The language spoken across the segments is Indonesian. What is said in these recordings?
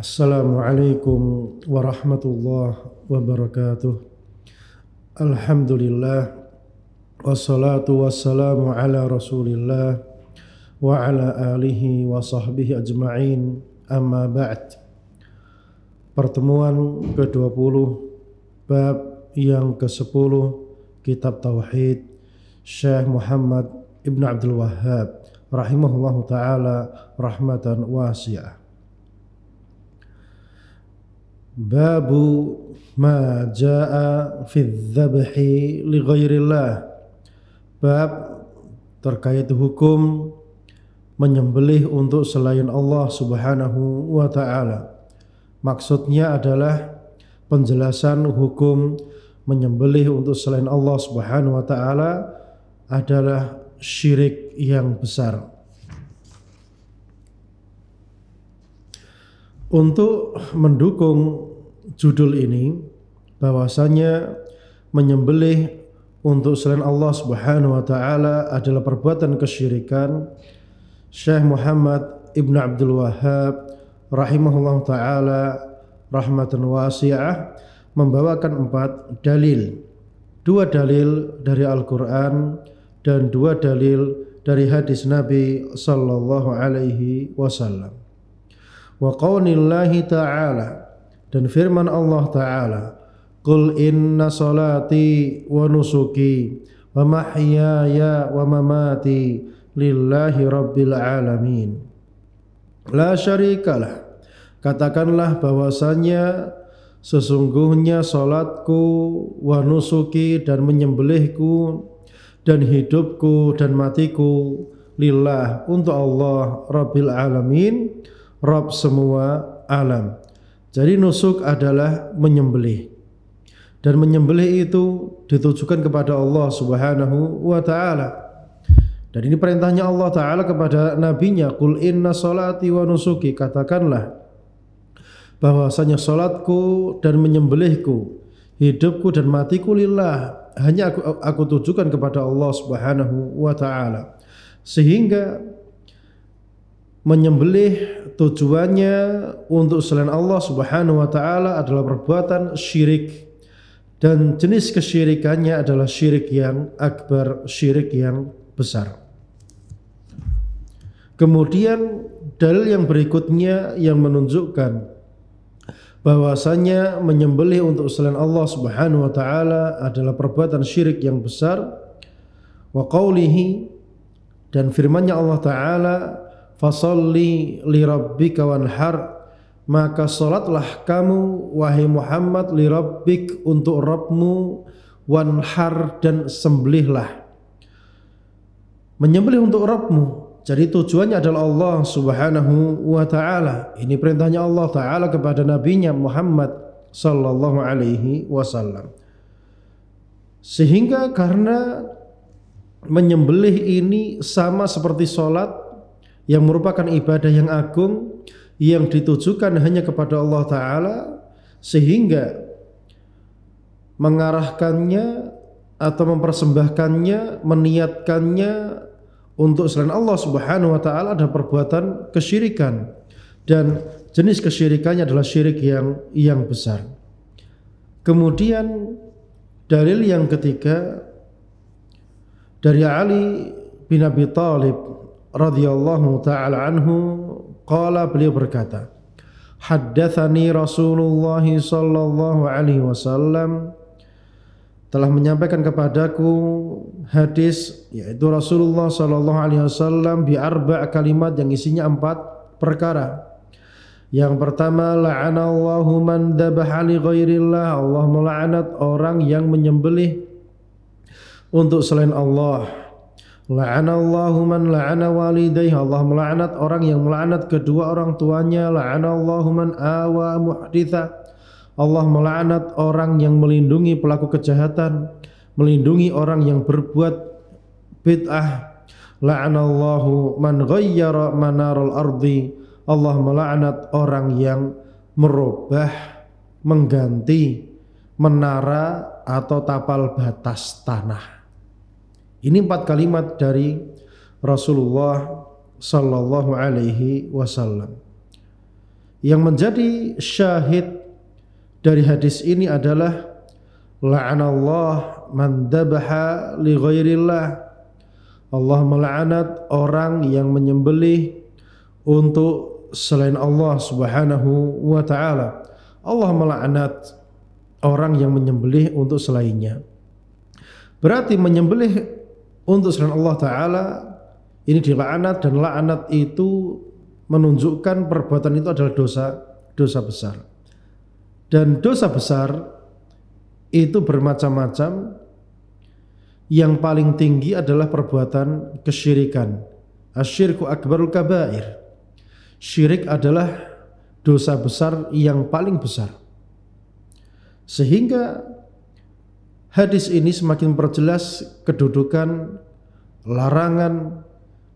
Assalamualaikum warahmatullahi wabarakatuh. Alhamdulillah wassalatu wassalamu ala Rasulillah wa ala alihi wa sahbihi ajma'in amma ba'd. Pertemuan ke-20 bab yang ke-10 kitab tauhid Syekh Muhammad Ibn Abdul Wahhab rahimahullahu taala rahmatan wasi'ah babu ma ja'a fi dzabhi li ghairillah bab terkait hukum menyembelih untuk selain Allah Subhanahu wa taala maksudnya adalah penjelasan hukum menyembelih untuk selain Allah Subhanahu wa taala adalah syirik yang besar. Untuk mendukung judul ini bahwasanya menyembelih untuk selain Allah Subhanahu wa taala adalah perbuatan kesyirikan. Syekh Muhammad Ibn Abdul Wahab rahimahullah taala rahmatan wasi'ah membawakan empat dalil. Dua dalil dari Al-Qur'an dan dua dalil dari hadis Nabi sallallahu alaihi wasallam. Wa qawlillahi ta'ala dan firman Allah taala Qul inna salati wa nusuki wa mahyaya wa mamati lillahi rabbil alamin La syarikalah Katakanlah bahwasanya sesungguhnya salatku wa nusuki dan menyembelihku dan hidupku dan matiku lillah untuk Allah Rabbil Alamin Rabb semua alam jadi nusuk adalah menyembelih. Dan menyembelih itu ditujukan kepada Allah Subhanahu wa taala. Dan ini perintahnya Allah taala kepada nabinya, "Qul inna salati wa nusuki," katakanlah bahwasanya salatku dan menyembelihku, hidupku dan matiku lillah, hanya aku, aku tujukan kepada Allah Subhanahu wa taala. Sehingga menyembelih tujuannya untuk selain Allah Subhanahu wa taala adalah perbuatan syirik dan jenis kesyirikannya adalah syirik yang akbar, syirik yang besar. Kemudian dalil yang berikutnya yang menunjukkan bahwasanya menyembelih untuk selain Allah Subhanahu wa taala adalah perbuatan syirik yang besar wa qawlihi dan firman-Nya Allah taala Fasalli li rabbika wanhar maka salatlah kamu wahai Muhammad li rabbik untuk Rabbmu wanhar dan sembelihlah. Menyembelih untuk Rabbmu. Jadi tujuannya adalah Allah Subhanahu wa taala. Ini perintahnya Allah taala kepada nabinya Muhammad sallallahu alaihi wasallam. Sehingga karena menyembelih ini sama seperti sholat yang merupakan ibadah yang agung yang ditujukan hanya kepada Allah taala sehingga mengarahkannya atau mempersembahkannya, meniatkannya untuk selain Allah Subhanahu wa taala ada perbuatan kesyirikan dan jenis kesyirikannya adalah syirik yang yang besar. Kemudian dalil yang ketiga dari Ali bin Abi Thalib radhiyallahu taala anhu qala beliau berkata haddatsani Rasulullah sallallahu alaihi wasallam telah menyampaikan kepadaku hadis yaitu Rasulullah sallallahu alaihi wasallam bi arba kalimat yang isinya empat perkara. Yang pertama la'anallahu man dzabaha li ghairillah. Allah melaknat orang yang menyembelih untuk selain Allah. La'anallahu man la'ana walidayhi. Allah melaknat orang yang melaknat kedua orang tuanya. La'anallahu man awa muhditha. Allah melaknat orang yang melindungi pelaku kejahatan, melindungi orang yang berbuat bid'ah. La'anallahu man ghayyara manaral ardi. Allah melaknat orang yang merubah, mengganti menara atau tapal batas tanah. Ini empat kalimat dari Rasulullah Sallallahu Alaihi Wasallam. Yang menjadi syahid dari hadis ini adalah la'anallah man dabaha li ghairillah. Allah melaknat orang yang menyembelih untuk selain Allah Subhanahu wa taala. Allah melaknat orang yang menyembelih untuk selainnya. Berarti menyembelih untuk selain Allah Ta'ala ini dilaknat dan laknat itu menunjukkan perbuatan itu adalah dosa dosa besar. Dan dosa besar itu bermacam-macam. Yang paling tinggi adalah perbuatan kesyirikan. Asyirku akbarul kabair. Syirik adalah dosa besar yang paling besar. Sehingga Hadis ini semakin perjelas kedudukan larangan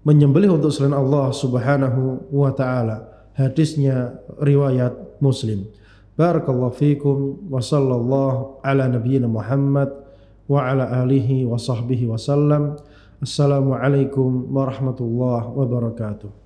menyembelih untuk selain Allah Subhanahu wa taala. Hadisnya riwayat Muslim. Barakallahu fiikum wa sallallahu ala nabiyina Muhammad wa ala alihi wa sahbihi wa sallam. Assalamualaikum warahmatullahi wabarakatuh.